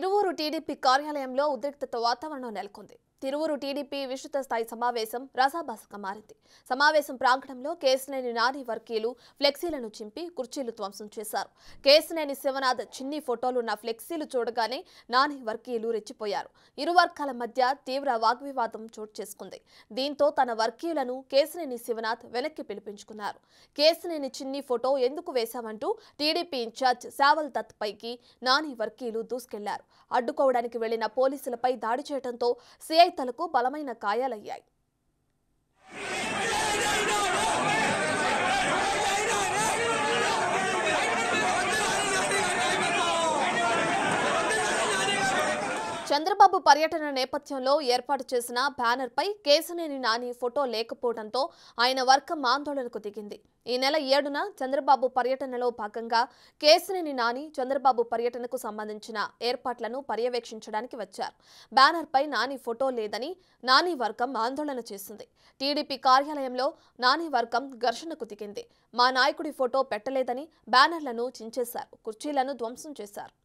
Tiruvuru TDP కార్యాలయంలో ఉద్రిక్తత వాతావరణం నెలకొంది తిరువురు టీడీపీ విస్తృత స్థాయి సమావేశం రసాభాసగా మారింది సమావేశం ప్రాంగణంలో కేసునేని నాని వర్కీలు ఫ్లెక్సీలను చింపి కుర్చీలు ధ్వంసం చేశారు కేసునేని శివనాథ్ చిన్ని ఫోటోలున్న ఫ్లెక్సీలు చూడగానే నాని వర్కీలు రెచ్చిపోయారు ఇరు వర్గాల మధ్య తీవ్ర వాగ్వివాదం చోటు చేసుకుంది దీంతో తన వర్కీలను కేసునేని శివనాథ్ వెనక్కి పిలిపించుకున్నారు కేసునేని చిన్ని ఫోటో ఎందుకు వేశామంటూ టీడీపీ ఇన్ఛార్జ్ శావల్ దత్ పైకి నాని వర్కీలు దూసుకెళ్లారు అడ్డుకోవడానికి వెళ్లిన పోలీసులపై దాడి చేయడంతో సిఐ రైతులకు బలమైన గాయాలయ్యాయి చంద్రబాబు పర్యటన నేపథ్యంలో ఏర్పాటు చేసిన బ్యానర్పై కేశనేని నాని ఫోటో లేకపోవడంతో ఆయన వర్గం ఆందోళనకు దిగింది ఈ నెల ఏడున చంద్రబాబు పర్యటనలో భాగంగా కేశనేని నాని చంద్రబాబు పర్యటనకు సంబంధించిన ఏర్పాట్లను పర్యవేక్షించడానికి వచ్చారు బ్యానర్పై నాని ఫోటో లేదని నాని వర్గం ఆందోళన చేసింది టీడీపీ కార్యాలయంలో నాని వర్గం ఘర్షణకు దిగింది మా నాయకుడి ఫోటో పెట్టలేదని బ్యానర్లను చించేశారు కుర్చీలను ధ్వంసం చేశారు